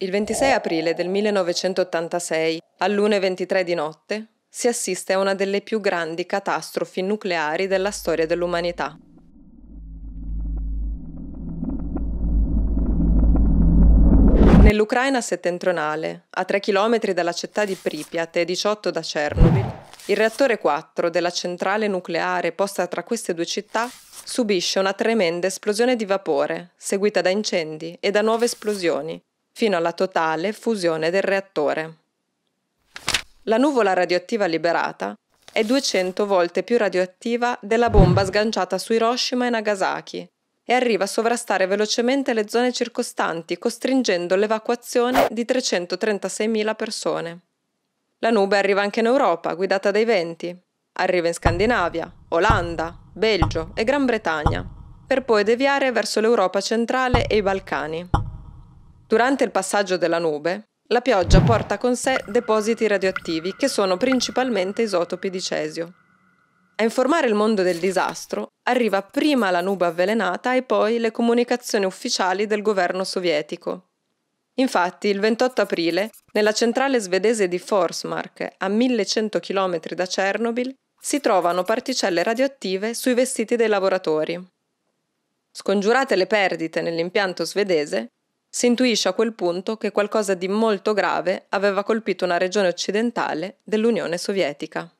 Il 26 aprile del 1986, alle all'1.23 di notte, si assiste a una delle più grandi catastrofi nucleari della storia dell'umanità. Nell'Ucraina settentrionale, a 3 km dalla città di Pripyat e 18 da Chernobyl, il reattore 4 della centrale nucleare posta tra queste due città subisce una tremenda esplosione di vapore, seguita da incendi e da nuove esplosioni, fino alla totale fusione del reattore. La nuvola radioattiva liberata è 200 volte più radioattiva della bomba sganciata su Hiroshima e Nagasaki e arriva a sovrastare velocemente le zone circostanti, costringendo l'evacuazione di 336.000 persone. La nube arriva anche in Europa, guidata dai venti. Arriva in Scandinavia, Olanda, Belgio e Gran Bretagna, per poi deviare verso l'Europa centrale e i Balcani. Durante il passaggio della nube, la pioggia porta con sé depositi radioattivi che sono principalmente isotopi di cesio. A informare il mondo del disastro arriva prima la nube avvelenata e poi le comunicazioni ufficiali del governo sovietico. Infatti, il 28 aprile, nella centrale svedese di Forsmark, a 1100 km da Chernobyl, si trovano particelle radioattive sui vestiti dei lavoratori. Scongiurate le perdite nell'impianto svedese, si intuisce a quel punto che qualcosa di molto grave aveva colpito una regione occidentale dell'Unione Sovietica.